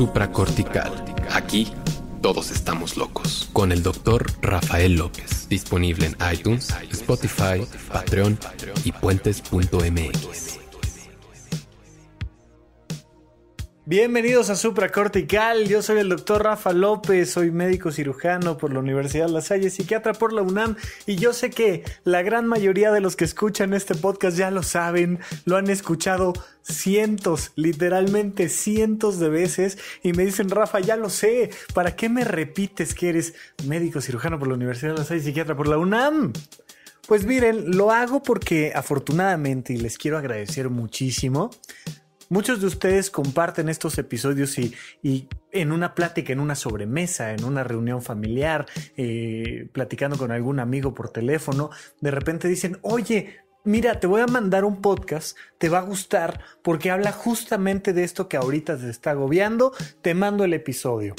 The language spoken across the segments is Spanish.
supracortical. Aquí todos estamos locos. Con el doctor Rafael López. Disponible en iTunes, Spotify, Patreon y puentes.mx. Bienvenidos a Supra Cortical. Yo soy el doctor Rafa López, soy médico cirujano por la Universidad de La Salle, psiquiatra por la UNAM. Y yo sé que la gran mayoría de los que escuchan este podcast ya lo saben, lo han escuchado cientos, literalmente cientos de veces. Y me dicen, Rafa, ya lo sé, ¿para qué me repites que eres médico cirujano por la Universidad de La Salle, psiquiatra por la UNAM? Pues miren, lo hago porque afortunadamente, y les quiero agradecer muchísimo, Muchos de ustedes comparten estos episodios y, en una plática, en una sobremesa, en una reunión familiar, eh, platicando con algún amigo por teléfono, de repente dicen, oye, Mira, te voy a mandar un podcast, te va a gustar porque habla justamente de esto que ahorita se está agobiando, te mando el episodio.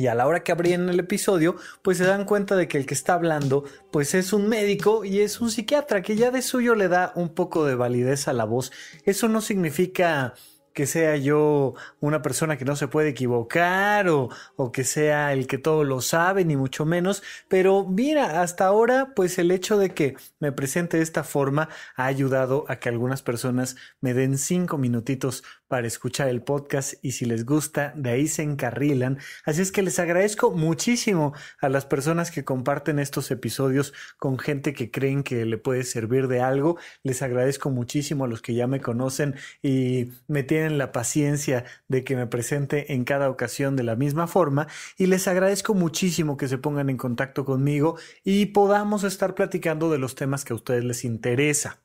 Y a la hora que abrían el episodio, pues se dan cuenta de que el que está hablando, pues es un médico y es un psiquiatra, que ya de suyo le da un poco de validez a la voz. Eso no significa que sea yo una persona que no se puede equivocar o, que sea el que todo lo sabe, ni mucho menos. Pero mira, hasta ahora, pues el hecho de que me presente de esta forma ha ayudado a que algunas personas me den cinco minutitos para escuchar el podcast y si les gusta, de ahí se encarrilan. Así es que les agradezco muchísimo a las personas que comparten estos episodios con gente que creen que le puede servir de algo. Les agradezco muchísimo a los que ya me conocen y me tienen la paciencia de que me presente en cada ocasión de la misma forma y les agradezco muchísimo que se pongan en contacto conmigo y podamos estar platicando de los temas que a ustedes les interesa.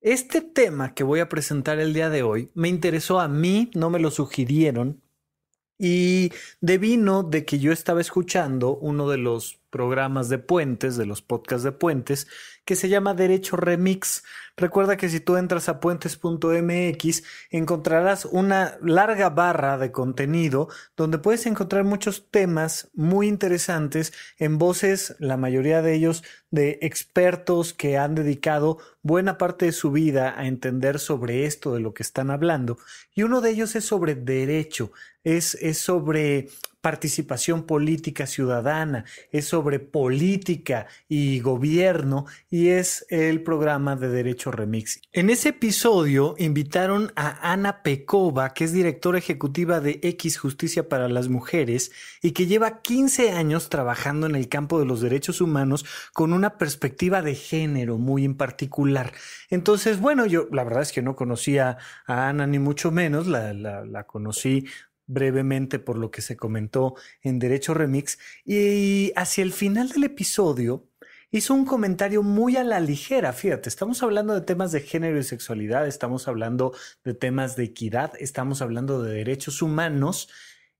Este tema que voy a presentar el día de hoy me interesó a mí, no me lo sugirieron, y devino de que yo estaba escuchando uno de los programas de Puentes, de los podcasts de Puentes, que se llama Derecho Remix. Recuerda que si tú entras a puentes.mx encontrarás una larga barra de contenido donde puedes encontrar muchos temas muy interesantes en voces, la mayoría de ellos de expertos que han dedicado buena parte de su vida a entender sobre esto de lo que están hablando. Y uno de ellos es sobre derecho, es, es sobre participación política ciudadana, es sobre política y gobierno y es el programa de Derecho Remix. En ese episodio invitaron a Ana Pecova, que es directora ejecutiva de X Justicia para las Mujeres y que lleva 15 años trabajando en el campo de los derechos humanos con una perspectiva de género muy en particular. Entonces, bueno, yo la verdad es que no conocía a Ana ni mucho menos, la, la conocí brevemente por lo que se comentó en Derecho Remix y hacia el final del episodio hizo un comentario muy a la ligera, fíjate, estamos hablando de temas de género y sexualidad, estamos hablando de temas de equidad, estamos hablando de derechos humanos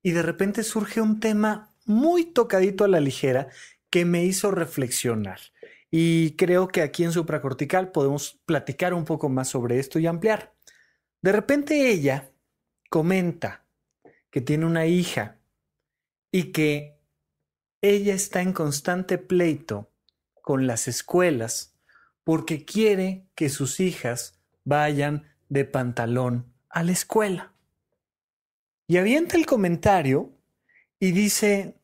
y de repente surge un tema muy tocadito a la ligera que me hizo reflexionar. Y creo que aquí en Supracortical podemos platicar un poco más sobre esto y ampliar. De repente ella comenta que tiene una hija y que ella está en constante pleito con las escuelas porque quiere que sus hijas vayan de pantalón a la escuela. Y avienta el comentario y dice,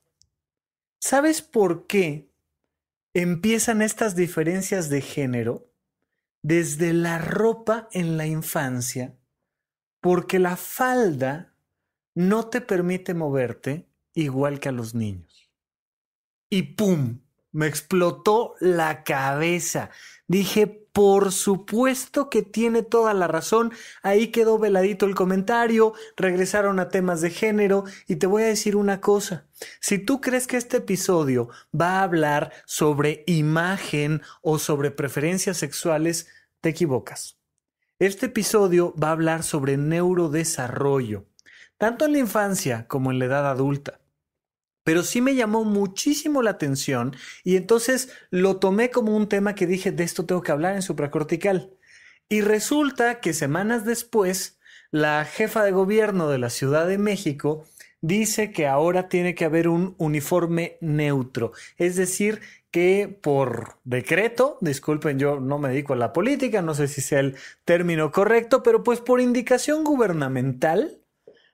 ¿sabes por qué empiezan estas diferencias de género desde la ropa en la infancia? Porque la falda no te permite moverte igual que a los niños. Y ¡pum! Me explotó la cabeza. Dije, por supuesto que tiene toda la razón. Ahí quedó veladito el comentario, regresaron a temas de género y te voy a decir una cosa. Si tú crees que este episodio va a hablar sobre imagen o sobre preferencias sexuales, te equivocas. Este episodio va a hablar sobre neurodesarrollo tanto en la infancia como en la edad adulta. Pero sí me llamó muchísimo la atención y entonces lo tomé como un tema que dije, de esto tengo que hablar en supracortical. Y resulta que semanas después, la jefa de gobierno de la Ciudad de México dice que ahora tiene que haber un uniforme neutro, es decir, que por decreto, disculpen, yo no me dedico a la política, no sé si sea el término correcto, pero pues por indicación gubernamental,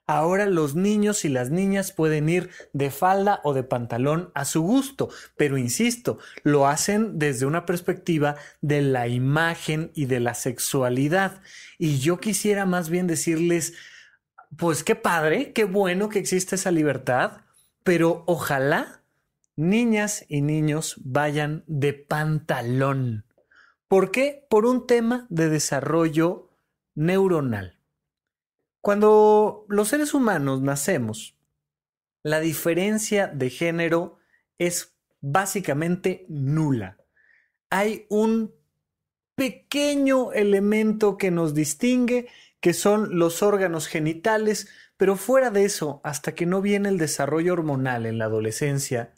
Ahora los niños y las niñas pueden ir de falda o de pantalón a su gusto, pero insisto, lo hacen desde una perspectiva de la imagen y de la sexualidad. Y yo quisiera más bien decirles, pues qué padre, qué bueno que existe esa libertad, pero ojalá niñas y niños vayan de pantalón. ¿Por qué? Por un tema de desarrollo neuronal. Cuando los seres humanos nacemos, la diferencia de género es básicamente nula. Hay un pequeño elemento que nos distingue, que son los órganos genitales, pero fuera de eso, hasta que no viene el desarrollo hormonal en la adolescencia,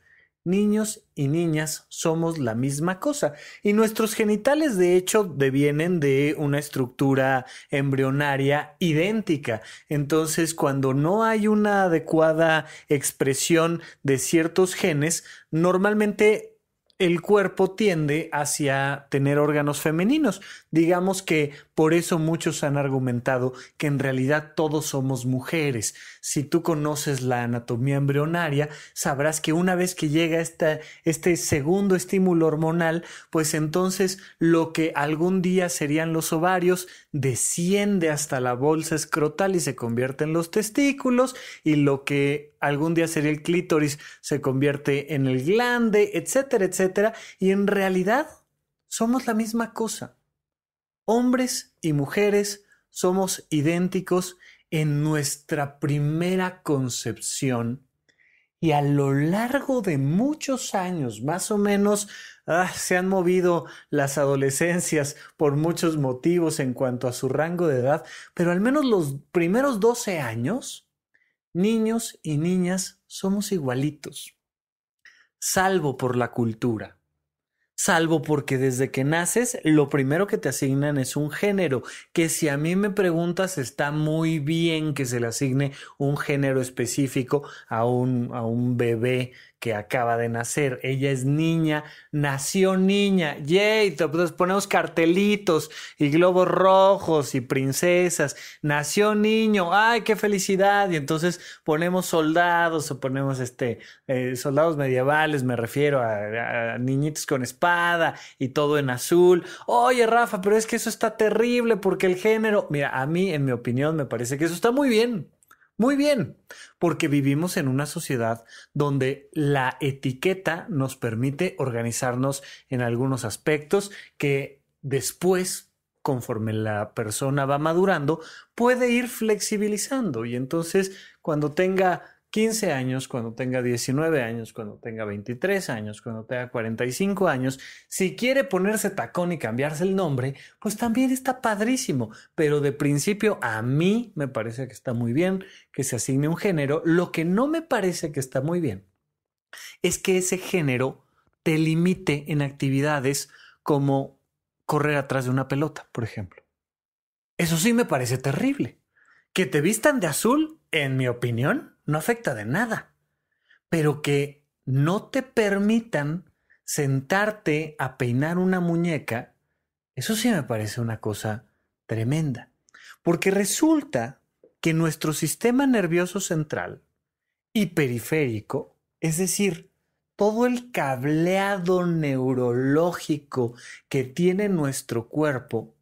Niños y niñas somos la misma cosa. Y nuestros genitales, de hecho, devienen de una estructura embrionaria idéntica. Entonces, cuando no hay una adecuada expresión de ciertos genes, normalmente el cuerpo tiende hacia tener órganos femeninos. Digamos que por eso muchos han argumentado que en realidad todos somos mujeres. Si tú conoces la anatomía embrionaria, sabrás que una vez que llega este segundo estímulo hormonal, pues entonces lo que algún día serían los ovarios desciende hasta la bolsa escrotal y se convierte en los testículos y lo que algún día sería el clítoris, se convierte en el glande, etcétera, etcétera. Y en realidad somos la misma cosa. Hombres y mujeres somos idénticos en nuestra primera concepción y a lo largo de muchos años, más o menos, ah, se han movido las adolescencias por muchos motivos en cuanto a su rango de edad, pero al menos los primeros 12 años Niños y niñas somos igualitos, salvo por la cultura, salvo porque desde que naces lo primero que te asignan es un género, que si a mí me preguntas está muy bien que se le asigne un género específico a un, a un bebé que acaba de nacer. Ella es niña, nació niña. Yay, entonces pues, ponemos cartelitos y globos rojos y princesas. Nació niño, ay, qué felicidad. Y entonces ponemos soldados o ponemos este, eh, soldados medievales, me refiero a, a, niñitos con espada y todo en azul. Oye, Rafa, pero es que eso está terrible porque el género, mira, a mí en mi opinión me parece que eso está muy bien. Muy bien, porque vivimos en una sociedad donde la etiqueta nos permite organizarnos en algunos aspectos que después, conforme la persona va madurando, puede ir flexibilizando y entonces cuando tenga 15 años, cuando tenga 19 años, cuando tenga 23 años, cuando tenga 45 años, si quiere ponerse tacón y cambiarse el nombre, pues también está padrísimo. Pero de principio a mí me parece que está muy bien que se asigne un género. Lo que no me parece que está muy bien es que ese género te limite en actividades como correr atrás de una pelota, por ejemplo. Eso sí me parece terrible. Que te vistan de azul, en mi opinión, no afecta de nada, pero que no te permitan sentarte a peinar una muñeca, eso sí me parece una cosa tremenda. Porque resulta que nuestro sistema nervioso central y periférico, es decir, todo el cableado neurológico que tiene nuestro cuerpo,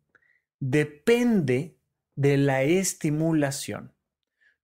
depende de la estimulación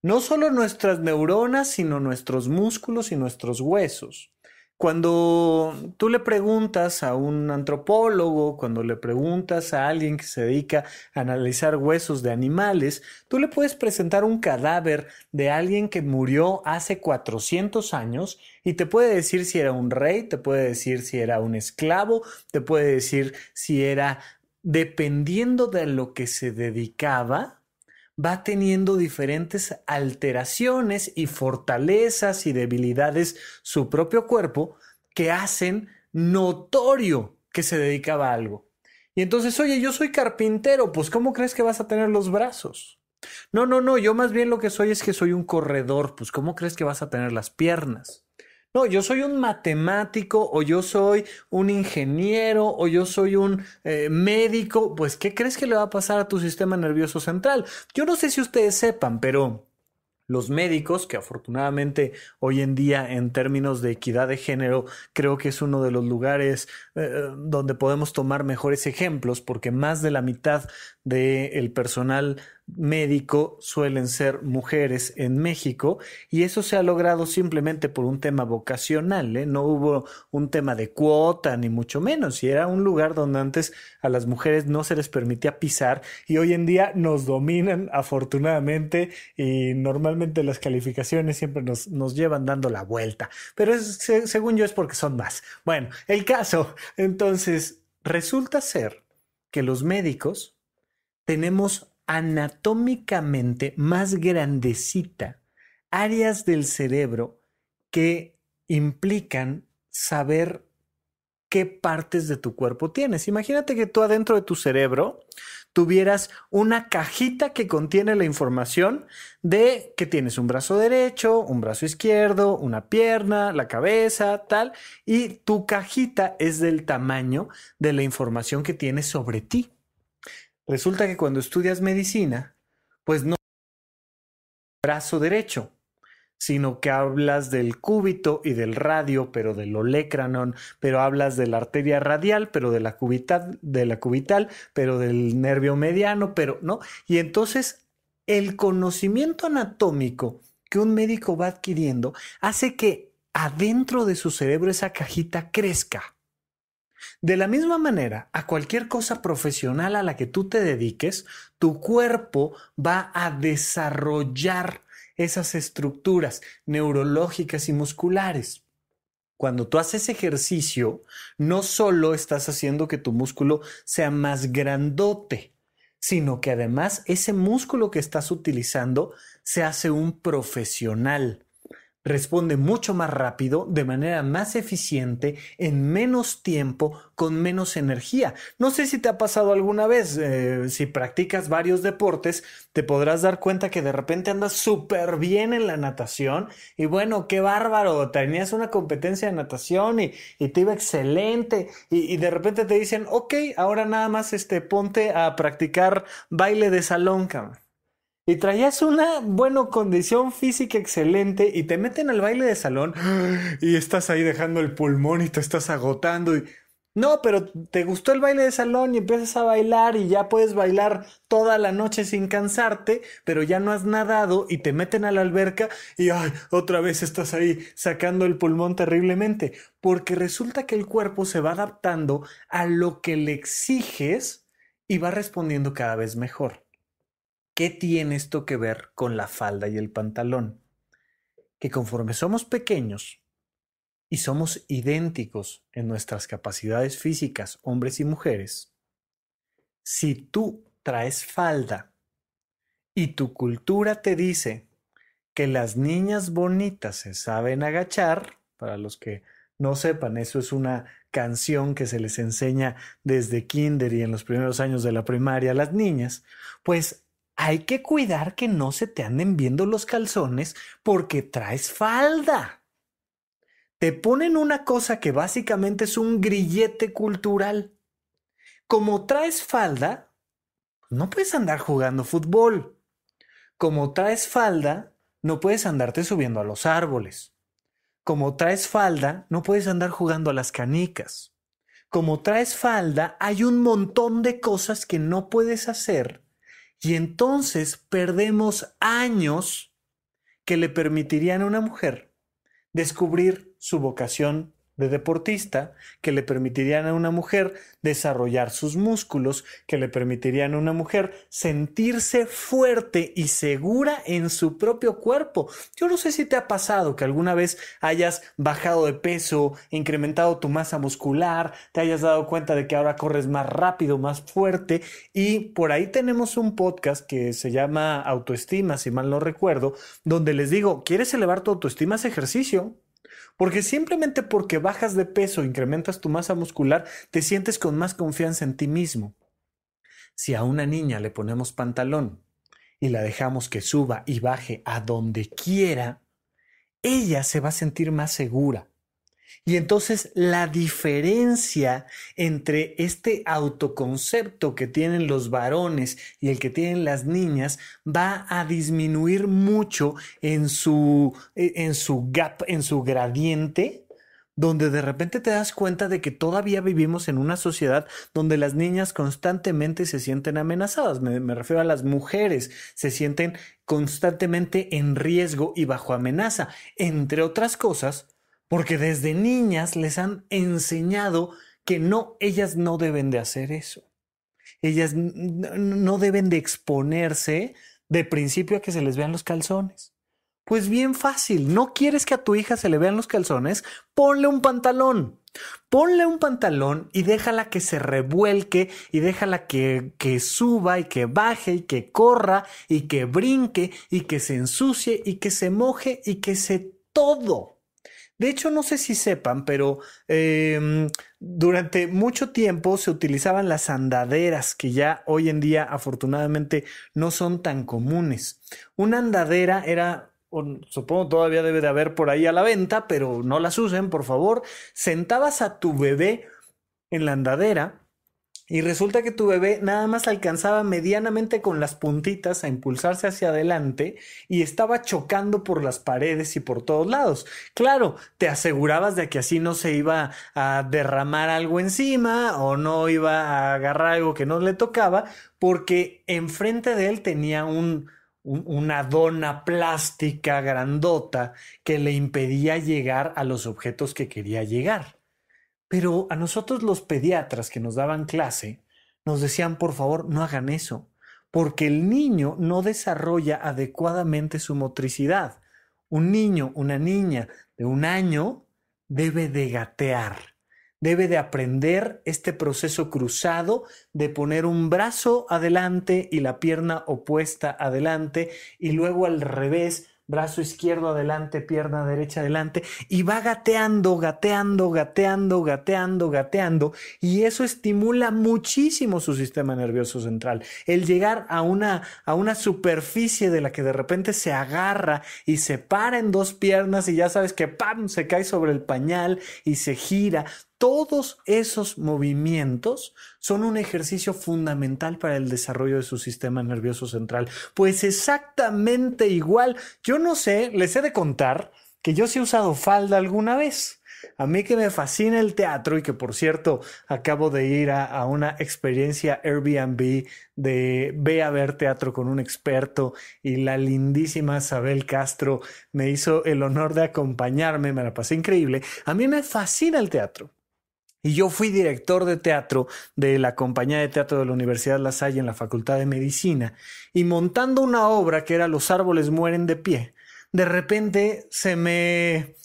no solo nuestras neuronas, sino nuestros músculos y nuestros huesos. Cuando tú le preguntas a un antropólogo, cuando le preguntas a alguien que se dedica a analizar huesos de animales, tú le puedes presentar un cadáver de alguien que murió hace 400 años y te puede decir si era un rey, te puede decir si era un esclavo, te puede decir si era, dependiendo de lo que se dedicaba, va teniendo diferentes alteraciones y fortalezas y debilidades su propio cuerpo que hacen notorio que se dedicaba a algo. Y entonces, oye, yo soy carpintero, pues ¿cómo crees que vas a tener los brazos? No, no, no, yo más bien lo que soy es que soy un corredor, pues ¿cómo crees que vas a tener las piernas? No, yo soy un matemático o yo soy un ingeniero o yo soy un eh, médico. Pues, ¿qué crees que le va a pasar a tu sistema nervioso central? Yo no sé si ustedes sepan, pero los médicos, que afortunadamente hoy en día en términos de equidad de género creo que es uno de los lugares eh, eh, donde podemos tomar mejores ejemplos porque más de la mitad del personal médico suelen ser mujeres en México y eso se ha logrado simplemente por un tema vocacional, ¿eh? no hubo un tema de cuota ni mucho menos y era un lugar donde antes a las mujeres no se les permitía pisar y hoy en día nos dominan afortunadamente y normalmente las calificaciones siempre nos, nos llevan dando la vuelta, pero según yo es porque son más. Bueno, el caso, entonces, resulta ser que los médicos tenemos anatómicamente más grandecita, áreas del cerebro que implican saber qué partes de tu cuerpo tienes. Imagínate que tú adentro de tu cerebro tuvieras una cajita que contiene la información de que tienes un brazo derecho, un brazo izquierdo, una pierna, la cabeza, tal, y tu cajita es del tamaño de la información que tienes sobre ti. Resulta que cuando estudias medicina, pues no brazo derecho, sino que hablas del cúbito y del radio, pero del olecranon, pero hablas de la arteria radial, pero de la cubital, de la cubital, pero del nervio mediano, pero no. Y entonces el conocimiento anatómico que un médico va adquiriendo hace que adentro de su cerebro esa cajita crezca. De la misma manera, a cualquier cosa profesional a la que tú te dediques, tu cuerpo va a desarrollar esas estructuras neurológicas y musculares. Cuando tú haces ejercicio, no solo estás haciendo que tu músculo sea más grandote, sino que además ese músculo que estás utilizando se hace un profesional responde mucho más rápido, de manera más eficiente, en menos tiempo, con menos energía. No sé si te ha pasado alguna vez, eh, si practicas varios deportes, te podrás dar cuenta que de repente andas súper bien en la natación y bueno, qué bárbaro, tenías una competencia de natación y, te iba excelente y, de repente te dicen, ok, ahora nada más este, ponte a practicar baile de salón, y traías una, buena condición física excelente y te meten al baile de salón y estás ahí dejando el pulmón y te estás agotando y... No, pero te gustó el baile de salón y empiezas a bailar y ya puedes bailar toda la noche sin cansarte, pero ya no has nadado y te meten a la alberca y otra vez estás ahí sacando el pulmón terriblemente, porque resulta que el cuerpo se va adaptando a lo que le exiges y va respondiendo cada vez mejor. ¿Qué tiene esto que ver con la falda y el pantalón? Que conforme somos pequeños y somos idénticos en nuestras capacidades físicas, hombres y mujeres, si tú traes falda y tu cultura te dice que las niñas bonitas se saben agachar, para los que no sepan, eso es una canción que se les enseña desde kinder y en los primeros años de la primaria a las niñas, pues hay que cuidar que no se te anden viendo los calzones porque traes falda. Te ponen una cosa que básicamente es un grillete cultural. Como traes falda, no puedes andar jugando fútbol. Como traes falda, no puedes andarte subiendo a los árboles. Como traes falda, no puedes andar jugando a las canicas. Como traes falda, hay un montón de cosas que no puedes hacer y entonces perdemos años que le permitirían a una mujer descubrir su vocación deportista que le permitirían a una mujer desarrollar sus músculos, que le permitirían a una mujer sentirse fuerte y segura en su propio cuerpo. Yo no sé si te ha pasado que alguna vez hayas bajado de peso, incrementado tu masa muscular, te hayas dado cuenta de que ahora corres más rápido, más fuerte y por ahí tenemos un podcast que se llama Autoestima, si mal no recuerdo, donde les digo, ¿quieres elevar tu autoestima? ese ejercicio. Porque simplemente porque bajas de peso, incrementas tu masa muscular, te sientes con más confianza en ti mismo. Si a una niña le ponemos pantalón y la dejamos que suba y baje a donde quiera, ella se va a sentir más segura y entonces la diferencia entre este autoconcepto que tienen los varones y el que tienen las niñas va a disminuir mucho en su, eh, en su gap, en su gradiente, donde de repente te das cuenta de que todavía vivimos en una sociedad donde las niñas constantemente se sienten amenazadas, me, me, refiero a las mujeres, se sienten constantemente en riesgo y bajo amenaza, entre otras cosas, porque desde niñas les han enseñado que no, ellas no deben de hacer eso. Ellas no deben de exponerse de principio a que se les vean los calzones. Pues bien fácil, no quieres que a tu hija se le vean los calzones, ponle un pantalón. Ponle un pantalón y déjala que se revuelque y déjala que, que, suba y que baje y que corra y que brinque y que se ensucie y que se moje y que se todo. De hecho, no sé si sepan, pero em, durante mucho tiempo se utilizaban las andaderas, que ya hoy en día afortunadamente no son tan comunes. Una andadera era supongo todavía debe de haber por ahí a la venta, pero no las usen, por favor. Sentabas a tu bebé en la andadera y resulta que tu bebé nada más alcanzaba medianamente con las puntitas a impulsarse hacia adelante y estaba chocando por las paredes y por todos lados. Claro, te asegurabas de que así no se iba a derramar algo encima o no iba a agarrar algo que no le tocaba porque enfrente de él tenía una dona plástica grandota que le impedía llegar a los objetos que quería llegar. Pero a nosotros los pediatras que nos daban clase nos decían, por favor, no hagan eso, porque el niño no desarrolla adecuadamente su motricidad. Un niño, una niña de un año debe de gatear, debe de aprender este proceso cruzado de poner un brazo adelante y la pierna opuesta adelante y luego al revés brazo izquierdo adelante, pierna derecha adelante, y va gateando, gateando, gateando, gateando, gateando, y eso estimula muchísimo su sistema nervioso central. El llegar a una, a una superficie de la que de repente se agarra y se para en dos piernas y ya sabes que ¡pam! se cae sobre el pañal y se gira todos esos movimientos son un ejercicio fundamental para el desarrollo de su sistema nervioso central. Pues exactamente igual, yo no sé, les he de contar que yo sí he usado falda alguna vez. A mí que me fascina el teatro y que por cierto acabo de ir a, una experiencia Airbnb de ve a ver teatro con un experto y la lindísima Isabel Castro me hizo el honor de acompañarme, me la pasé increíble. A mí me fascina el teatro. Y yo fui director de teatro de la compañía de teatro de la Universidad La Salle en la Facultad de Medicina. Y montando una obra que era Los árboles mueren de pie, de repente se me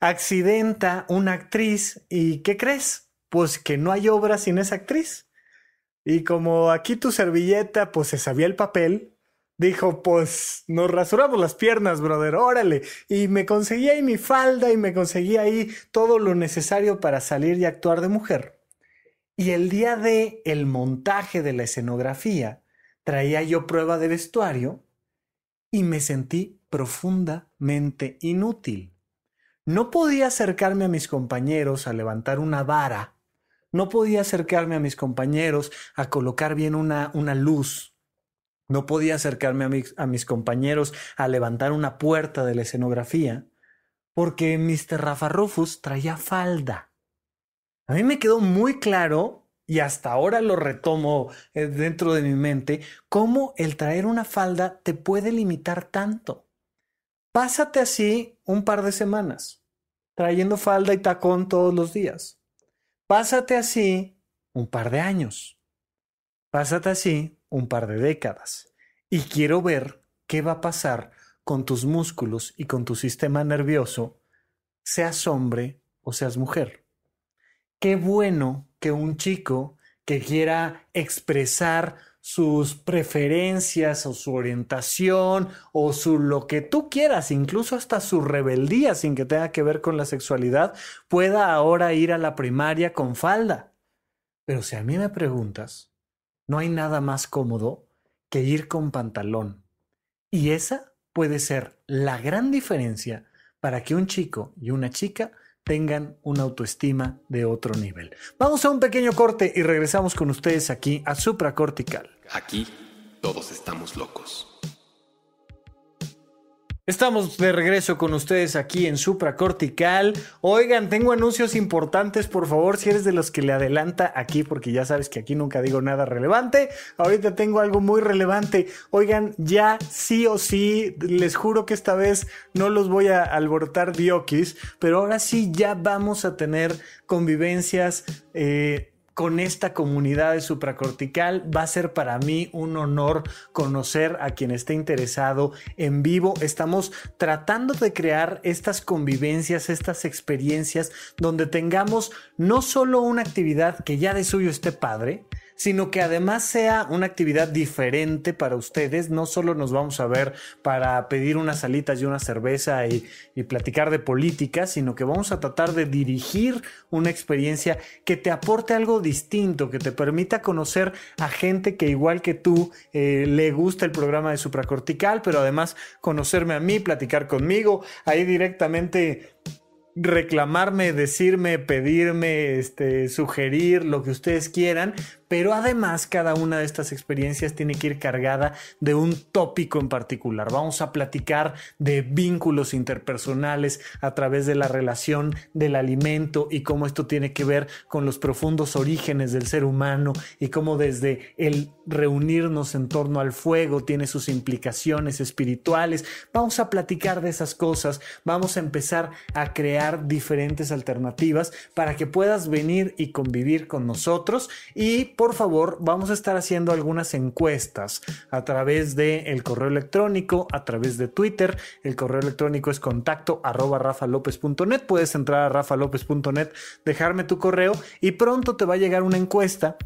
accidenta una actriz y ¿qué crees? Pues que no hay obra sin esa actriz. Y como aquí tu servilleta pues se sabía el papel, dijo, pues nos rasuramos las piernas, brother, órale. Y me conseguí ahí mi falda y me conseguí ahí todo lo necesario para salir y actuar de mujer. Y el día de el montaje de la escenografía, traía yo prueba de vestuario y me sentí profundamente inútil. No podía acercarme a mis compañeros a levantar una vara. No podía acercarme a mis compañeros a colocar bien una, una luz, no podía acercarme a mis, compañeros a levantar una puerta de la escenografía porque Mr. Rafa Rufus traía falda. A mí me quedó muy claro, y hasta ahora lo retomo eh, dentro de mi mente, cómo el traer una falda te puede limitar tanto. Pásate así un par de semanas, trayendo falda y tacón todos los días. Pásate así un par de años. Pásate así un par de décadas. Y quiero ver qué va a pasar con tus músculos y con tu sistema nervioso, seas hombre o seas mujer. Qué bueno que un chico que quiera expresar sus preferencias o su orientación o su lo que tú quieras, incluso hasta su rebeldía sin que tenga que ver con la sexualidad, pueda ahora ir a la primaria con falda. Pero si a mí me preguntas, no hay nada más cómodo que ir con pantalón. Y esa puede ser la gran diferencia para que un chico y una chica tengan una autoestima de otro nivel. Vamos a un pequeño corte y regresamos con ustedes aquí a Supracortical. Aquí todos estamos locos. Estamos de regreso con ustedes aquí en Supra Cortical. Oigan, tengo anuncios importantes, por favor, si eres de los que le adelanta aquí, porque ya sabes que aquí nunca digo nada relevante. Ahorita tengo algo muy relevante. Oigan, ya sí o sí, les juro que esta vez no los voy a alborotar diokis, pero ahora sí ya vamos a tener convivencias. Eh, con esta comunidad de supracortical. Va a ser para mí un honor conocer a quien esté interesado en vivo. Estamos tratando de crear estas convivencias, estas experiencias donde tengamos no solo una actividad que ya de suyo esté padre, sino que además sea una actividad diferente para ustedes. No solo nos vamos a ver para pedir unas salitas y una cerveza y, platicar de política, sino que vamos a tratar de dirigir una experiencia que te aporte algo distinto, que te permita conocer a gente que igual que tú eh, le gusta el programa de supracortical, pero además conocerme a mí, platicar conmigo, ahí directamente reclamarme, decirme, pedirme, este, sugerir lo que ustedes quieran, pero además cada una de estas experiencias tiene que ir cargada de un tópico en particular. Vamos a platicar de vínculos interpersonales a través de la relación del alimento y cómo esto tiene que ver con los profundos orígenes del ser humano y cómo desde el reunirnos en torno al fuego tiene sus implicaciones espirituales. Vamos a platicar de esas cosas, vamos a empezar a crear diferentes alternativas para que puedas venir y convivir con nosotros y por favor, vamos a estar haciendo algunas encuestas a través del correo electrónico, a través de Twitter. El correo electrónico es contacto arroba Puedes entrar a rafalopez.net, dejarme tu correo y pronto te va a llegar una encuesta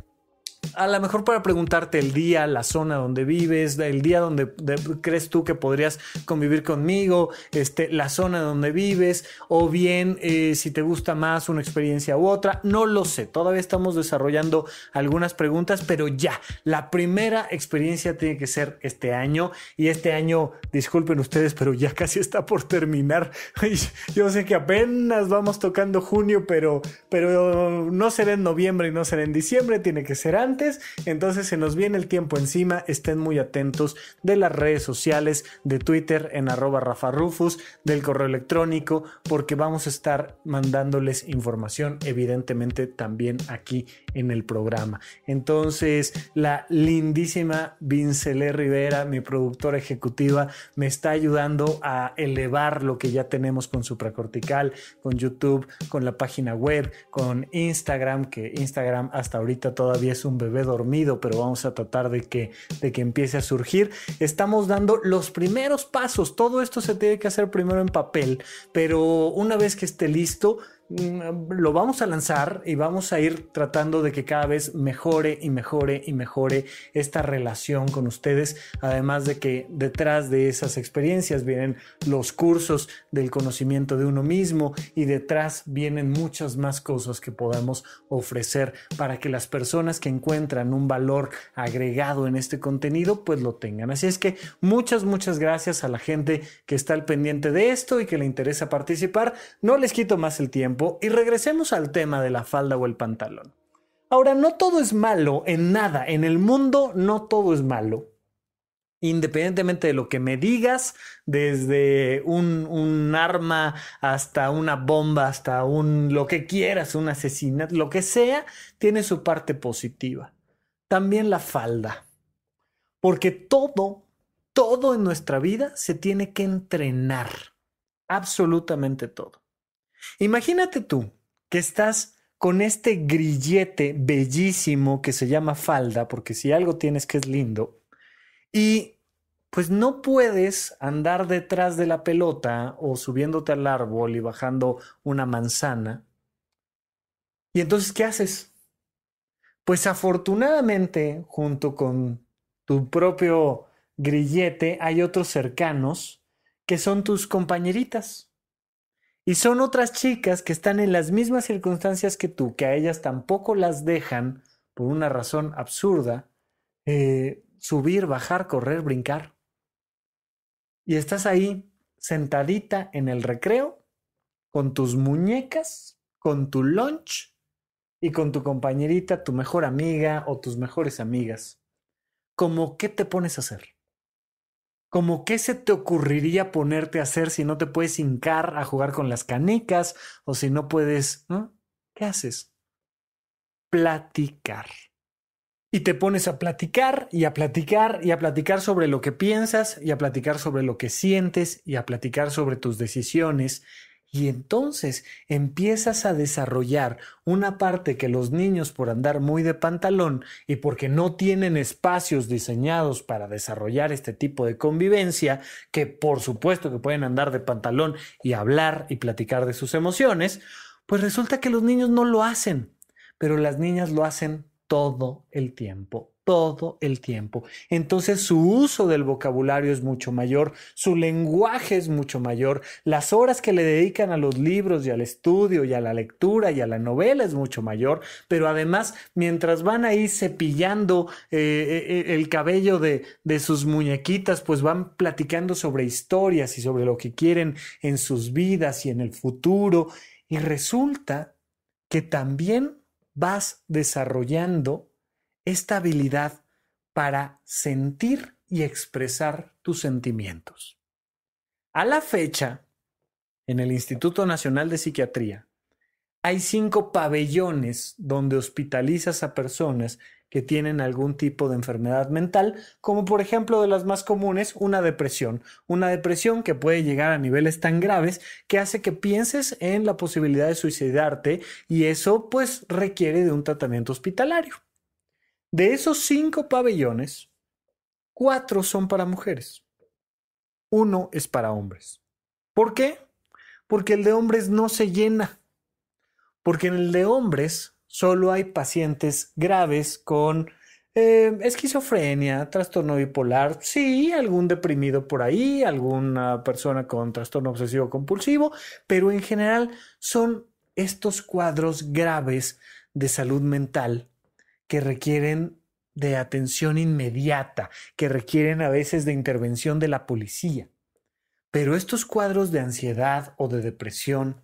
a lo mejor para preguntarte el día, la zona donde vives, el día donde crees tú que podrías convivir conmigo, este, la zona donde vives, o bien eh, si te gusta más una experiencia u otra. No lo sé, todavía estamos desarrollando algunas preguntas, pero ya, la primera experiencia tiene que ser este año y este año, disculpen ustedes, pero ya casi está por terminar. Yo sé que apenas vamos tocando junio, pero, pero no será en noviembre y no será en diciembre, tiene que ser antes entonces se nos viene el tiempo encima. Estén muy atentos de las redes sociales, de Twitter en arroba rafarufus, del correo electrónico, porque vamos a estar mandándoles información evidentemente también aquí en el programa. Entonces la lindísima Vincelé Rivera, mi productora ejecutiva, me está ayudando a elevar lo que ya tenemos con supracortical, con YouTube, con la página web, con Instagram, que Instagram hasta ahorita todavía es un bebé ve dormido, pero vamos a tratar de que, de que empiece a surgir. Estamos dando los primeros pasos. Todo esto se tiene que hacer primero en papel, pero una vez que esté listo, Mm, lo vamos a lanzar y vamos a ir tratando de que cada vez mejore y mejore y mejore esta relación con ustedes. Además de que detrás de esas experiencias vienen los cursos del conocimiento de uno mismo y detrás vienen muchas más cosas que podamos ofrecer para que las personas que encuentran un valor agregado en este contenido pues lo tengan. Así es que muchas, muchas gracias a la gente que está al pendiente de esto y que le interesa participar. No les quito más el tiempo y regresemos al tema de la falda o el pantalón. Ahora, no todo es malo en nada, en el mundo no todo es malo. Independientemente de lo que me digas, desde un, un arma hasta una bomba, hasta un lo que quieras, un asesinato, lo que sea, tiene su parte positiva. También la falda. Porque todo, todo en nuestra vida se tiene que entrenar. Absolutamente todo. Imagínate tú que estás con este grillete bellísimo que se llama falda, porque si algo tienes que es lindo, y pues no puedes andar detrás de la pelota o subiéndote al árbol y bajando una manzana. ¿Y entonces qué haces? Pues afortunadamente, junto con tu propio grillete, hay otros cercanos que son tus compañeritas y son otras chicas que están en las mismas circunstancias que tú, que a ellas tampoco las dejan, por una razón absurda, eh, subir, bajar, correr, brincar. Y estás ahí sentadita en el recreo, con tus muñecas, con tu lunch y con tu compañerita, tu mejor amiga o tus mejores amigas. ¿Cómo qué te pones a hacer? como qué se te ocurriría ponerte a hacer si no te puedes hincar a jugar con las canicas o si no puedes, ¿Qué haces? Platicar. Y te pones a platicar y a platicar y a platicar sobre lo que piensas y a platicar sobre lo que sientes y a platicar sobre tus decisiones y entonces empiezas a desarrollar una parte que los niños por andar muy de pantalón y porque no tienen espacios diseñados para desarrollar este tipo de convivencia, que por supuesto que pueden andar de pantalón y hablar y platicar de sus emociones, pues resulta que los niños no lo hacen, pero las niñas lo hacen todo el tiempo todo el tiempo. Entonces su uso del vocabulario es mucho mayor, su lenguaje es mucho mayor, las horas que le dedican a los libros y al estudio y a la lectura y a la novela es mucho mayor, pero además mientras van ahí cepillando eh, eh, eh, el cabello de, de sus muñequitas, pues van platicando sobre historias y sobre lo que quieren en sus vidas y en el futuro. Y resulta que también vas desarrollando esta habilidad para sentir y expresar tus sentimientos. A la fecha, en el Instituto Nacional de Psiquiatría, hay cinco pabellones donde hospitalizas a personas que tienen algún tipo de enfermedad mental, como por ejemplo de las más comunes, una depresión. Una depresión que puede llegar a niveles tan graves que hace que pienses en la posibilidad de suicidarte y eso pues requiere de un tratamiento hospitalario. De esos cinco pabellones, cuatro son para mujeres. Uno es para hombres. ¿Por qué? Porque el de hombres no se llena. Porque en el de hombres solo hay pacientes graves con eh, esquizofrenia, trastorno bipolar, sí, algún deprimido por ahí, alguna persona con trastorno obsesivo compulsivo, pero en general son estos cuadros graves de salud mental que requieren de atención inmediata, que requieren a veces de intervención de la policía. Pero estos cuadros de ansiedad o de depresión,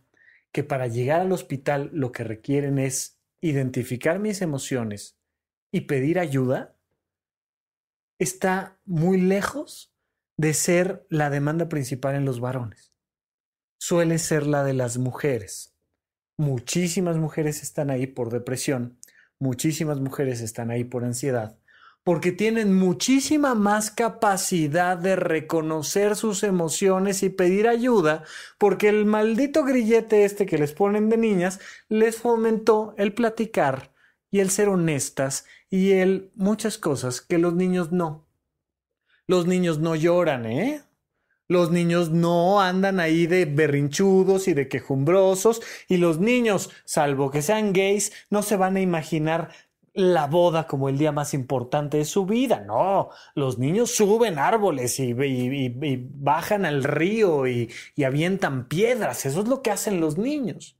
que para llegar al hospital lo que requieren es identificar mis emociones y pedir ayuda, está muy lejos de ser la demanda principal en los varones. Suele ser la de las mujeres. Muchísimas mujeres están ahí por depresión muchísimas mujeres están ahí por ansiedad, porque tienen muchísima más capacidad de reconocer sus emociones y pedir ayuda, porque el maldito grillete este que les ponen de niñas les fomentó el platicar y el ser honestas y el muchas cosas que los niños no. Los niños no lloran, ¿eh? Los niños no andan ahí de berrinchudos y de quejumbrosos y los niños, salvo que sean gays, no se van a imaginar la boda como el día más importante de su vida. No, los niños suben árboles y, bajan al río y, avientan piedras. Eso es lo que hacen los niños.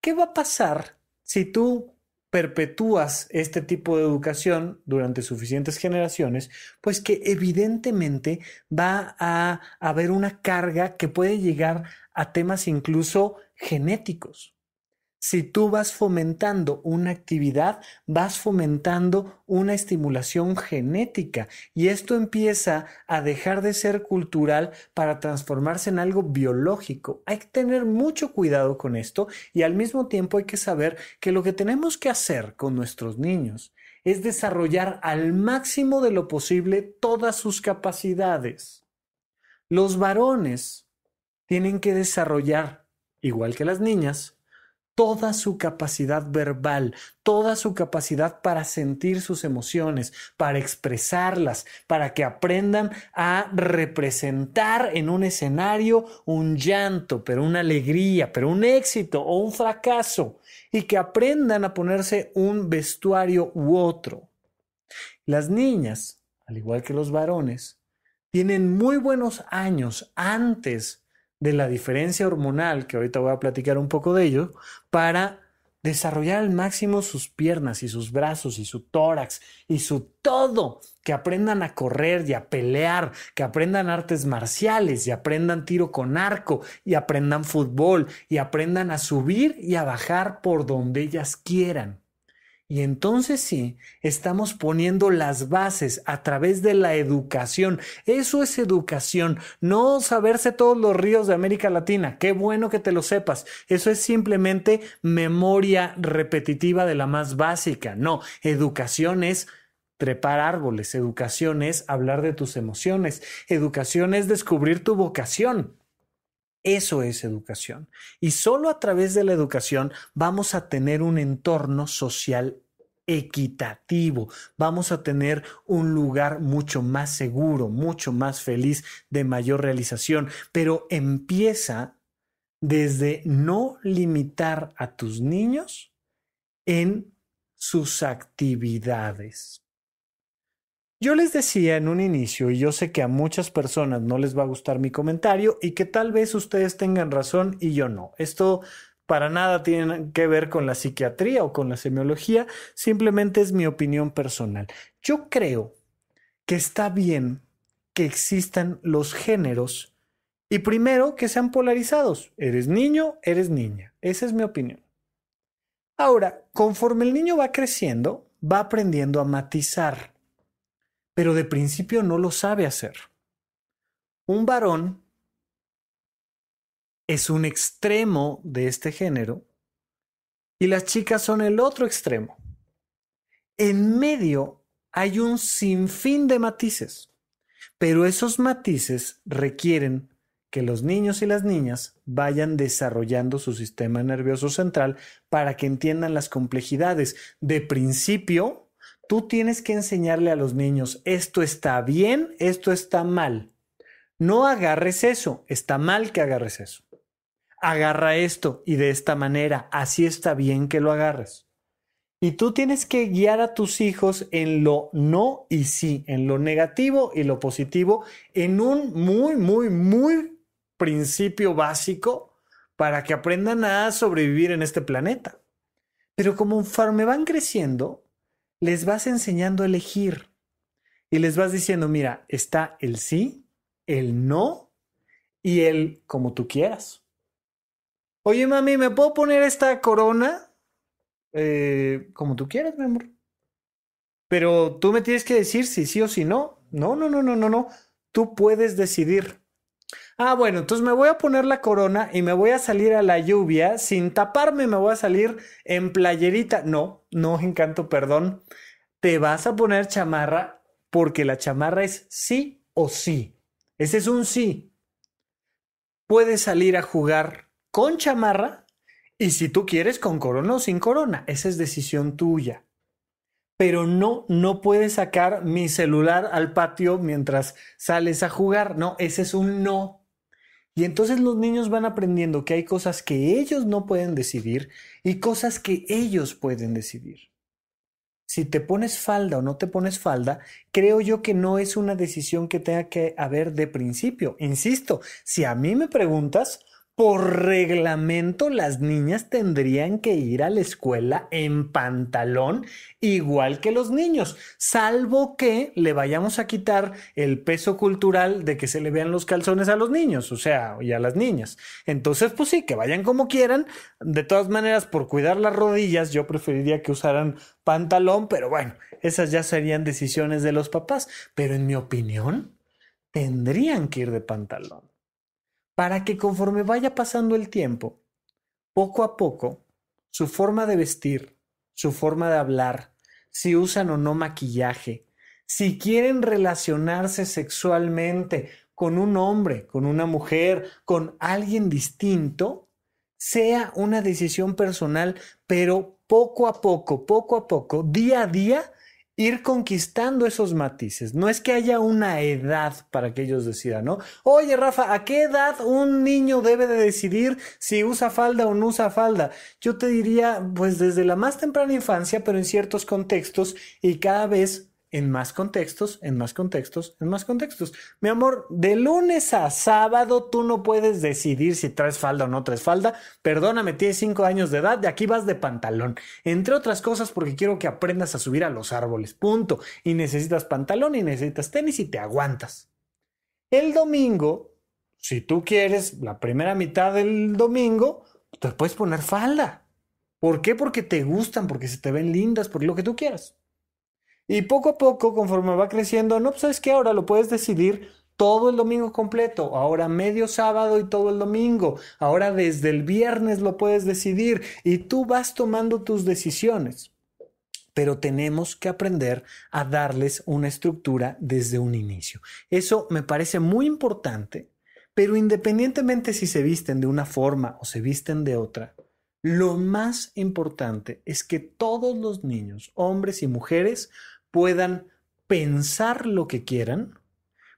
¿Qué va a pasar si tú perpetúas este tipo de educación durante suficientes generaciones, pues que evidentemente va a haber una carga que puede llegar a temas incluso genéticos. Si tú vas fomentando una actividad, vas fomentando una estimulación genética y esto empieza a dejar de ser cultural para transformarse en algo biológico. Hay que tener mucho cuidado con esto y al mismo tiempo hay que saber que lo que tenemos que hacer con nuestros niños es desarrollar al máximo de lo posible todas sus capacidades. Los varones tienen que desarrollar, igual que las niñas, toda su capacidad verbal, toda su capacidad para sentir sus emociones, para expresarlas, para que aprendan a representar en un escenario un llanto, pero una alegría, pero un éxito o un fracaso, y que aprendan a ponerse un vestuario u otro. Las niñas, al igual que los varones, tienen muy buenos años antes de la diferencia hormonal, que ahorita voy a platicar un poco de ello, para desarrollar al máximo sus piernas y sus brazos y su tórax y su todo, que aprendan a correr y a pelear, que aprendan artes marciales y aprendan tiro con arco y aprendan fútbol y aprendan a subir y a bajar por donde ellas quieran. Y entonces sí, estamos poniendo las bases a través de la educación. Eso es educación, no saberse todos los ríos de América Latina. Qué bueno que te lo sepas. Eso es simplemente memoria repetitiva de la más básica. No, educación es trepar árboles, educación es hablar de tus emociones, educación es descubrir tu vocación. Eso es educación. Y solo a través de la educación vamos a tener un entorno social equitativo, vamos a tener un lugar mucho más seguro, mucho más feliz, de mayor realización, pero empieza desde no limitar a tus niños en sus actividades. Yo les decía en un inicio, y yo sé que a muchas personas no les va a gustar mi comentario y que tal vez ustedes tengan razón y yo no. Esto para nada tiene que ver con la psiquiatría o con la semiología, simplemente es mi opinión personal. Yo creo que está bien que existan los géneros y primero que sean polarizados. Eres niño, eres niña. Esa es mi opinión. Ahora, conforme el niño va creciendo, va aprendiendo a matizar pero de principio no lo sabe hacer. Un varón es un extremo de este género y las chicas son el otro extremo. En medio hay un sinfín de matices, pero esos matices requieren que los niños y las niñas vayan desarrollando su sistema nervioso central para que entiendan las complejidades. De principio, Tú tienes que enseñarle a los niños, esto está bien, esto está mal. No agarres eso, está mal que agarres eso. Agarra esto y de esta manera, así está bien que lo agarres. Y tú tienes que guiar a tus hijos en lo no y sí, en lo negativo y lo positivo, en un muy, muy, muy principio básico para que aprendan a sobrevivir en este planeta. Pero como conforme van creciendo, les vas enseñando a elegir y les vas diciendo, mira, está el sí, el no y el como tú quieras. Oye, mami, ¿me puedo poner esta corona? Eh, como tú quieras, mi amor. Pero tú me tienes que decir si sí o si no. No, no, no, no, no, no. Tú puedes decidir ah, bueno, entonces me voy a poner la corona y me voy a salir a la lluvia sin taparme, me voy a salir en playerita. No, no, encanto, perdón. Te vas a poner chamarra porque la chamarra es sí o sí. Ese es un sí. Puedes salir a jugar con chamarra y si tú quieres con corona o sin corona, esa es decisión tuya pero no, no puedes sacar mi celular al patio mientras sales a jugar. No, ese es un no. Y entonces los niños van aprendiendo que hay cosas que ellos no pueden decidir y cosas que ellos pueden decidir. Si te pones falda o no te pones falda, creo yo que no es una decisión que tenga que haber de principio. Insisto, si a mí me preguntas, por reglamento las niñas tendrían que ir a la escuela en pantalón igual que los niños, salvo que le vayamos a quitar el peso cultural de que se le vean los calzones a los niños, o sea, y a las niñas. Entonces, pues sí, que vayan como quieran. De todas maneras, por cuidar las rodillas, yo preferiría que usaran pantalón, pero bueno, esas ya serían decisiones de los papás. Pero en mi opinión, tendrían que ir de pantalón para que conforme vaya pasando el tiempo, poco a poco, su forma de vestir, su forma de hablar, si usan o no maquillaje, si quieren relacionarse sexualmente con un hombre, con una mujer, con alguien distinto, sea una decisión personal, pero poco a poco, poco a poco, día a día, ir conquistando esos matices. No es que haya una edad para que ellos decidan, ¿no? Oye, Rafa, ¿a qué edad un niño debe de decidir si usa falda o no usa falda? Yo te diría, pues desde la más temprana infancia, pero en ciertos contextos y cada vez en más contextos, en más contextos, en más contextos. Mi amor, de lunes a sábado tú no puedes decidir si traes falda o no traes falda. Perdóname, tienes cinco años de edad, de aquí vas de pantalón. Entre otras cosas porque quiero que aprendas a subir a los árboles, punto. Y necesitas pantalón y necesitas tenis y te aguantas. El domingo, si tú quieres, la primera mitad del domingo, te puedes poner falda. ¿Por qué? Porque te gustan, porque se te ven lindas, por lo que tú quieras. Y poco a poco, conforme va creciendo, no, pues, sabes que ahora lo puedes decidir todo el domingo completo, ahora medio sábado y todo el domingo, ahora desde el viernes lo puedes decidir y tú vas tomando tus decisiones. Pero tenemos que aprender a darles una estructura desde un inicio. Eso me parece muy importante, pero independientemente si se visten de una forma o se visten de otra, lo más importante es que todos los niños, hombres y mujeres, puedan pensar lo que quieran,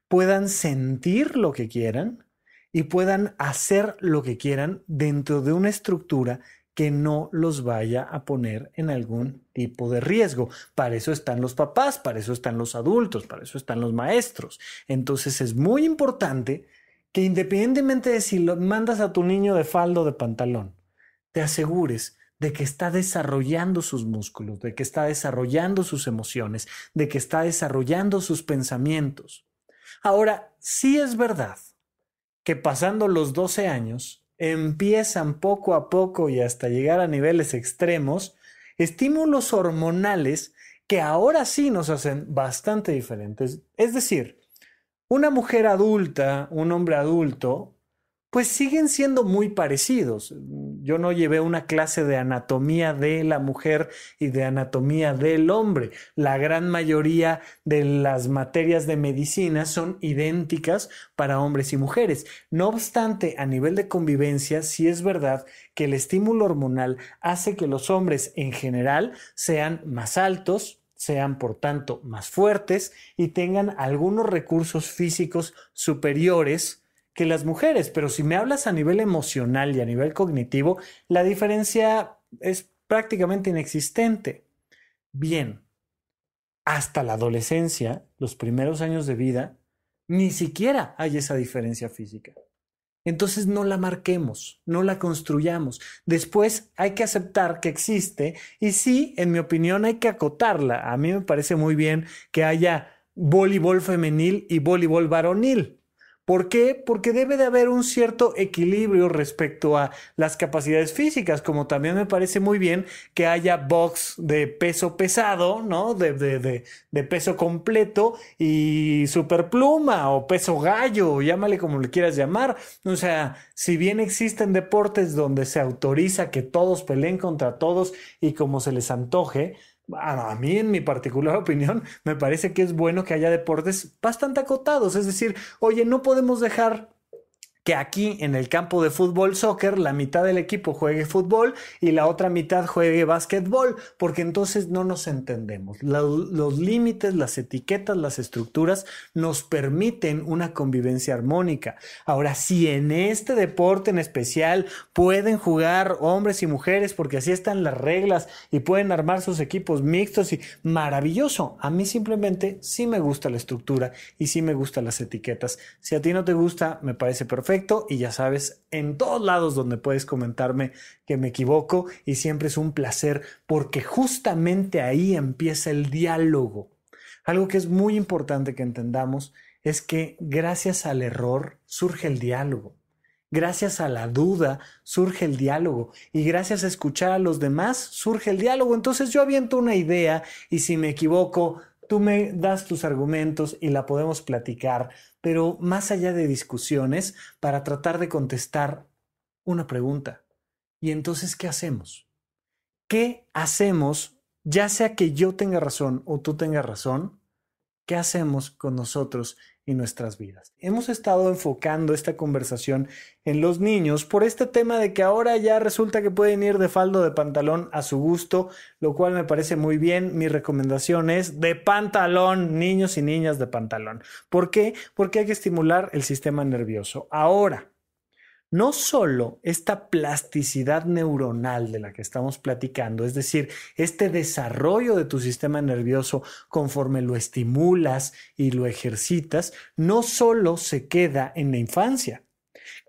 puedan sentir lo que quieran y puedan hacer lo que quieran dentro de una estructura que no los vaya a poner en algún tipo de riesgo. Para eso están los papás, para eso están los adultos, para eso están los maestros. Entonces es muy importante que independientemente de si mandas a tu niño de faldo de pantalón, te asegures de que está desarrollando sus músculos, de que está desarrollando sus emociones, de que está desarrollando sus pensamientos. Ahora, sí es verdad que pasando los 12 años, empiezan poco a poco y hasta llegar a niveles extremos, estímulos hormonales que ahora sí nos hacen bastante diferentes. Es decir, una mujer adulta, un hombre adulto, pues siguen siendo muy parecidos. Yo no llevé una clase de anatomía de la mujer y de anatomía del hombre. La gran mayoría de las materias de medicina son idénticas para hombres y mujeres. No obstante, a nivel de convivencia, sí es verdad que el estímulo hormonal hace que los hombres en general sean más altos, sean por tanto más fuertes y tengan algunos recursos físicos superiores que las mujeres, pero si me hablas a nivel emocional y a nivel cognitivo, la diferencia es prácticamente inexistente. Bien, hasta la adolescencia, los primeros años de vida, ni siquiera hay esa diferencia física. Entonces no la marquemos, no la construyamos. Después hay que aceptar que existe y sí, en mi opinión, hay que acotarla. A mí me parece muy bien que haya voleibol femenil y voleibol varonil. ¿Por qué? Porque debe de haber un cierto equilibrio respecto a las capacidades físicas, como también me parece muy bien que haya box de peso pesado, ¿no? De, de, de, de peso completo y superpluma o peso gallo, llámale como le quieras llamar. O sea, si bien existen deportes donde se autoriza que todos peleen contra todos y como se les antoje, a mí, en mi particular opinión, me parece que es bueno que haya deportes bastante acotados. Es decir, oye, no podemos dejar que aquí en el campo de fútbol soccer la mitad del equipo juegue fútbol y la otra mitad juegue básquetbol, porque entonces no nos entendemos. Los, límites, las etiquetas, las estructuras nos permiten una convivencia armónica. Ahora, si en este deporte en especial pueden jugar hombres y mujeres, porque así están las reglas y pueden armar sus equipos mixtos y maravilloso. A mí simplemente sí me gusta la estructura y sí me gustan las etiquetas. Si a ti no te gusta, me parece perfecto y ya sabes, en todos lados donde puedes comentarme que me equivoco y siempre es un placer porque justamente ahí empieza el diálogo. Algo que es muy importante que entendamos es que gracias al error surge el diálogo. Gracias a la duda surge el diálogo y gracias a escuchar a los demás surge el diálogo. Entonces yo aviento una idea y si me equivoco, tú me das tus argumentos y la podemos platicar pero más allá de discusiones, para tratar de contestar una pregunta. ¿Y entonces qué hacemos? ¿Qué hacemos, ya sea que yo tenga razón o tú tengas razón? ¿Qué hacemos con nosotros y nuestras vidas. Hemos estado enfocando esta conversación en los niños por este tema de que ahora ya resulta que pueden ir de faldo de pantalón a su gusto, lo cual me parece muy bien. Mi recomendación es de pantalón, niños y niñas de pantalón. ¿Por qué? Porque hay que estimular el sistema nervioso. Ahora, no solo esta plasticidad neuronal de la que estamos platicando, es decir, este desarrollo de tu sistema nervioso conforme lo estimulas y lo ejercitas, no solo se queda en la infancia.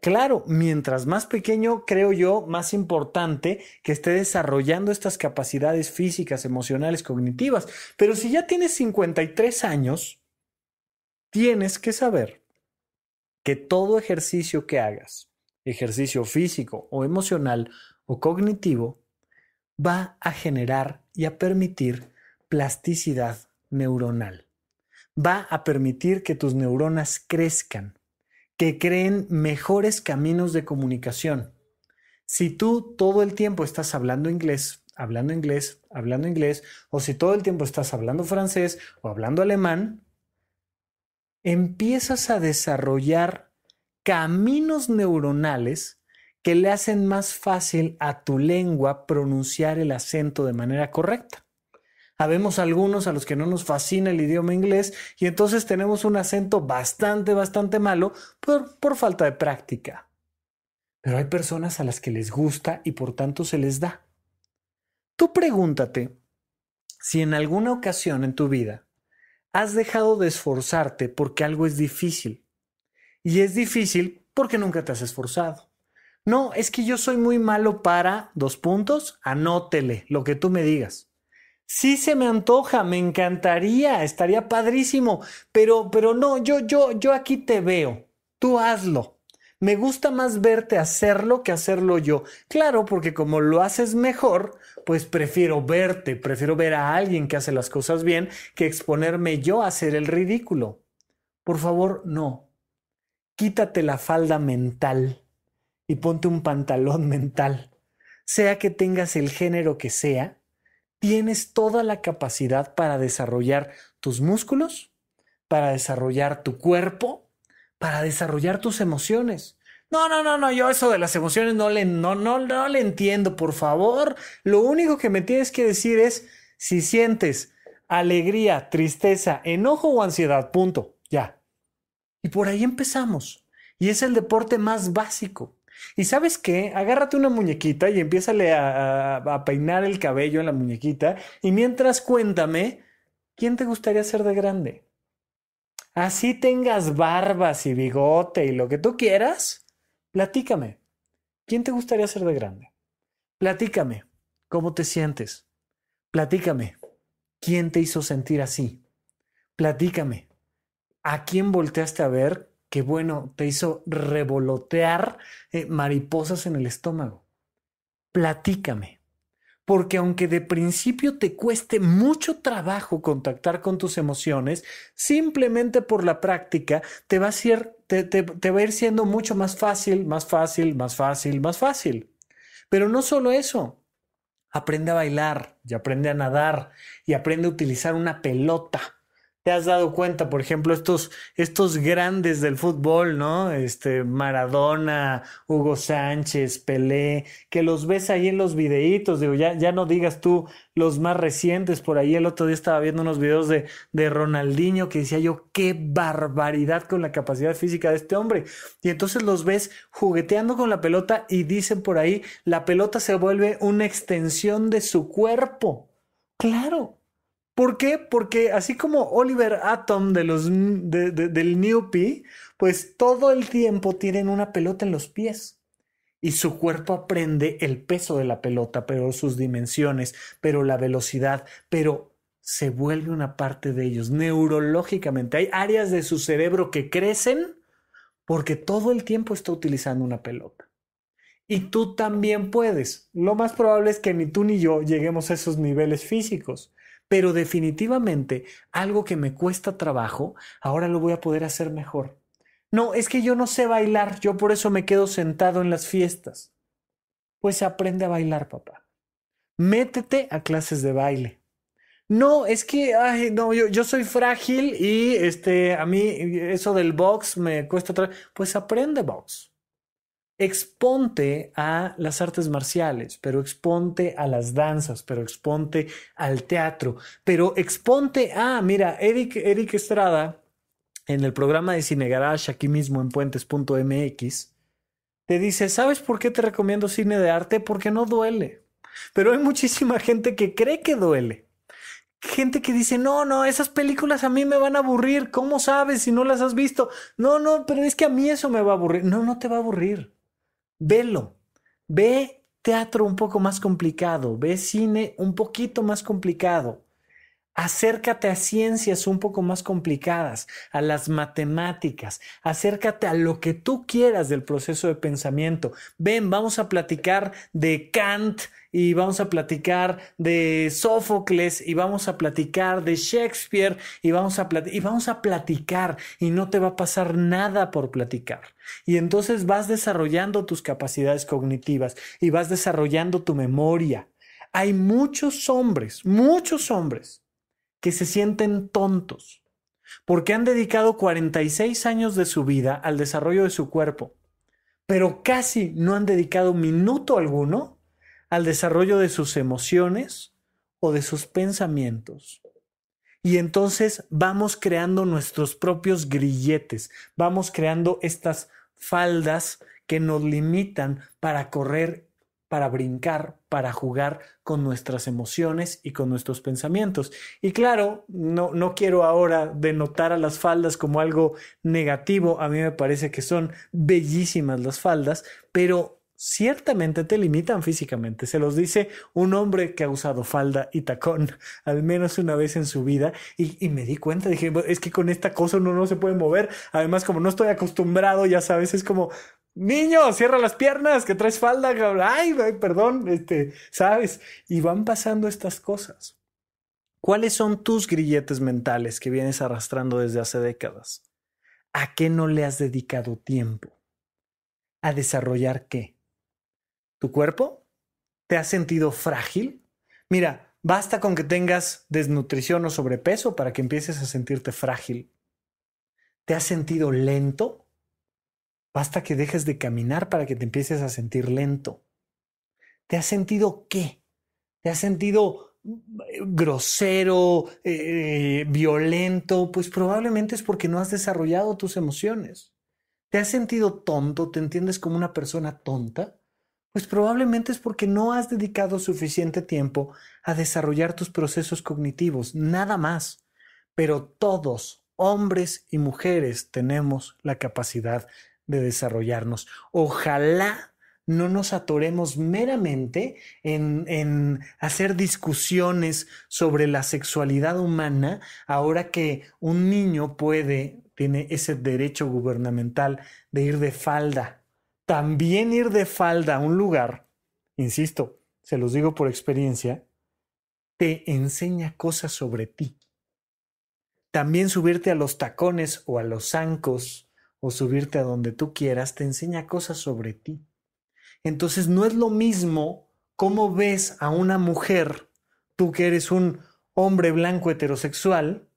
Claro, mientras más pequeño, creo yo, más importante que esté desarrollando estas capacidades físicas, emocionales, cognitivas. Pero si ya tienes 53 años, tienes que saber que todo ejercicio que hagas, ejercicio físico o emocional o cognitivo, va a generar y a permitir plasticidad neuronal. Va a permitir que tus neuronas crezcan, que creen mejores caminos de comunicación. Si tú todo el tiempo estás hablando inglés, hablando inglés, hablando inglés, o si todo el tiempo estás hablando francés o hablando alemán, empiezas a desarrollar caminos neuronales que le hacen más fácil a tu lengua pronunciar el acento de manera correcta. Habemos algunos a los que no nos fascina el idioma inglés y entonces tenemos un acento bastante, bastante malo por, por falta de práctica. Pero hay personas a las que les gusta y por tanto se les da. Tú pregúntate si en alguna ocasión en tu vida has dejado de esforzarte porque algo es difícil y es difícil porque nunca te has esforzado. No, es que yo soy muy malo para dos puntos, anótele lo que tú me digas. Sí se me antoja, me encantaría, estaría padrísimo, pero, pero no, yo, yo, yo aquí te veo, tú hazlo. Me gusta más verte hacerlo que hacerlo yo. Claro, porque como lo haces mejor, pues prefiero verte, prefiero ver a alguien que hace las cosas bien que exponerme yo a hacer el ridículo. Por favor, no, quítate la falda mental y ponte un pantalón mental. Sea que tengas el género que sea, tienes toda la capacidad para desarrollar tus músculos, para desarrollar tu cuerpo, para desarrollar tus emociones. No, no, no, no, yo eso de las emociones no le, no, no, no le entiendo, por favor. Lo único que me tienes que decir es si sientes alegría, tristeza, enojo o ansiedad, punto, ya. Y por ahí empezamos. Y es el deporte más básico. Y sabes qué, agárrate una muñequita y empiézale a, a peinar el cabello en la muñequita. Y mientras cuéntame, ¿quién te gustaría ser de grande? Así tengas barbas y bigote y lo que tú quieras, platícame. ¿Quién te gustaría ser de grande? Platícame, ¿cómo te sientes? Platícame, ¿quién te hizo sentir así? Platícame, a quién volteaste a ver que, bueno, te hizo revolotear eh, mariposas en el estómago. Platícame. Porque aunque de principio te cueste mucho trabajo contactar con tus emociones, simplemente por la práctica te va te va a ir siendo mucho más fácil, más fácil, más fácil, más fácil. Pero no solo eso, aprende a bailar y aprende a nadar y aprende a utilizar una pelota has dado cuenta, por ejemplo, estos, estos grandes del fútbol, ¿no? Este, Maradona, Hugo Sánchez, Pelé, que los ves ahí en los videitos, digo, ya, ya no digas tú los más recientes, por ahí el otro día estaba viendo unos videos de, de Ronaldinho que decía yo, qué barbaridad con la capacidad física de este hombre. Y entonces los ves jugueteando con la pelota y dicen por ahí, la pelota se vuelve una extensión de su cuerpo. Claro, ¿Por qué? Porque así como Oliver Atom de los, de, del pues todo el tiempo tienen una pelota en los pies y su cuerpo aprende el peso de la pelota, pero sus dimensiones, pero la velocidad, pero se vuelve una parte de ellos neurológicamente. Hay áreas de su cerebro que crecen porque todo el tiempo está utilizando una pelota. Y tú también puedes. Lo más probable es que ni tú ni yo lleguemos a esos niveles físicos pero definitivamente algo que me cuesta trabajo, ahora lo voy a poder hacer mejor. No, es que yo no sé bailar, yo por eso me quedo sentado en las fiestas. Pues aprende a bailar, papá. Métete a clases de baile. No, es que, no, yo, yo soy frágil y este, a mí eso del box me cuesta trabajo. Pues aprende box exponte a las artes marciales, pero exponte a las danzas, pero exponte al teatro, pero exponte a, mira, Eric, Eric Estrada, en el programa de Cine Garage, aquí mismo en puentes.mx, te dice, ¿sabes por qué te recomiendo cine de arte? Porque no duele. Pero hay muchísima gente que cree que duele. Gente que dice, no, no, esas películas a mí me van a aburrir. ¿Cómo sabes si no las has visto? No, no, pero es que a mí eso me va a aburrir. No, no te va a aburrir velo. Ve teatro un poco más complicado, ve cine un poquito más complicado acércate a ciencias un poco más complicadas, a las matemáticas, acércate a lo que tú quieras del proceso de pensamiento. Ven, vamos a platicar de Kant y vamos a platicar de Sófocles y vamos a platicar de Shakespeare y vamos a vamos a platicar y no te va a pasar nada por platicar. Y entonces vas desarrollando tus capacidades cognitivas y vas desarrollando tu memoria. Hay muchos hombres, muchos hombres que se sienten tontos, porque han dedicado 46 años de su vida al desarrollo de su cuerpo, pero casi no han dedicado minuto alguno al desarrollo de sus emociones o de sus pensamientos. Y entonces vamos creando nuestros propios grilletes, vamos creando estas faldas que nos limitan para correr para brincar, para jugar con nuestras emociones y con nuestros pensamientos. Y claro, no, no quiero ahora denotar a las faldas como algo negativo, a mí me parece que son bellísimas las faldas, pero ciertamente te limitan físicamente. Se los dice un hombre que ha usado falda y tacón al menos una vez en su vida y, y me di cuenta, dije, es que con esta cosa uno no se puede mover. Además, como no estoy acostumbrado, ya sabes, es como, niño, cierra las piernas, que traes falda, Ay, ay, perdón, este, ¿sabes? Y van pasando estas cosas. ¿Cuáles son tus grilletes mentales que vienes arrastrando desde hace décadas? ¿A qué no le has dedicado tiempo? ¿A desarrollar qué? ¿Tu cuerpo? ¿Te has sentido frágil? Mira, basta con que tengas desnutrición o sobrepeso para que empieces a sentirte frágil. ¿Te has sentido lento? Basta que dejes de caminar para que te empieces a sentir lento. ¿Te has sentido qué? ¿Te has sentido eh, grosero, eh, violento? Pues probablemente es porque no has desarrollado tus emociones. ¿Te has sentido tonto? ¿Te entiendes como una persona tonta? Pues probablemente es porque no has dedicado suficiente tiempo a desarrollar tus procesos cognitivos, nada más. Pero todos, hombres y mujeres, tenemos la capacidad de desarrollarnos. Ojalá no nos atoremos meramente en, hacer discusiones sobre la sexualidad humana ahora que un niño puede, tiene ese derecho gubernamental de ir de falda. También ir de falda a un lugar, insisto, se los digo por experiencia, te enseña cosas sobre ti. También subirte a los tacones o a los zancos o subirte a donde tú quieras, te enseña cosas sobre ti. Entonces no es lo mismo cómo ves a una mujer, tú que eres un hombre blanco heterosexual,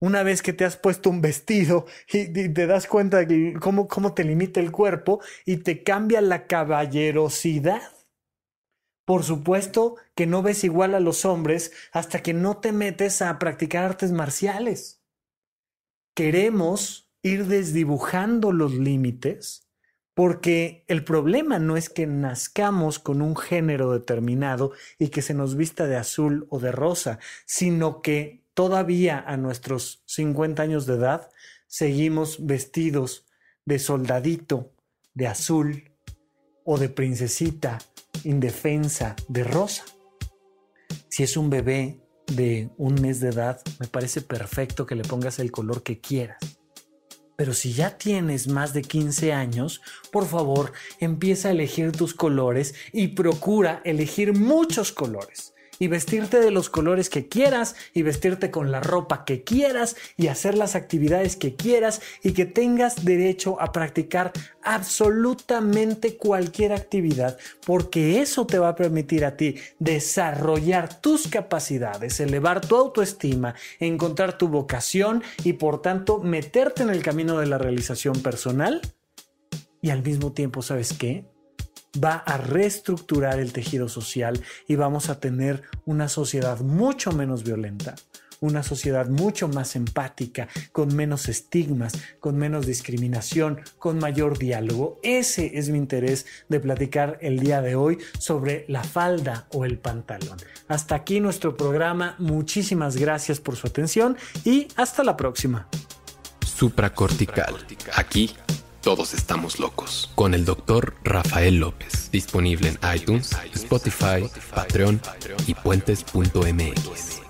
una vez que te has puesto un vestido y, te das cuenta de cómo, cómo te limita el cuerpo y te cambia la caballerosidad. Por supuesto que no ves igual a los hombres hasta que no te metes a practicar artes marciales. Queremos ir desdibujando los límites, porque el problema no es que nazcamos con un género determinado y que se nos vista de azul o de rosa, sino que todavía a nuestros 50 años de edad seguimos vestidos de soldadito, de azul o de princesita indefensa, de rosa. Si es un bebé de un mes de edad, me parece perfecto que le pongas el color que quieras pero si ya tienes más de 15 años, por favor, empieza a elegir tus colores y procura elegir muchos colores y vestirte de los colores que quieras y vestirte con la ropa que quieras y hacer las actividades que quieras y que tengas derecho a practicar absolutamente cualquier actividad porque eso te va a permitir a ti desarrollar tus capacidades, elevar tu autoestima, encontrar tu vocación y por tanto meterte en el camino de la realización personal y al mismo tiempo, ¿sabes qué? va a reestructurar el tejido social y vamos a tener una sociedad mucho menos violenta, una sociedad mucho más empática, con menos estigmas, con menos discriminación, con mayor diálogo. Ese es mi interés de platicar el día de hoy sobre la falda o el pantalón. Hasta aquí nuestro programa. Muchísimas gracias por su atención y hasta la próxima. Supracortical. Aquí todos estamos locos. Con el doctor Rafael López. Disponible en iTunes, Spotify, Patreon y puentes.mx.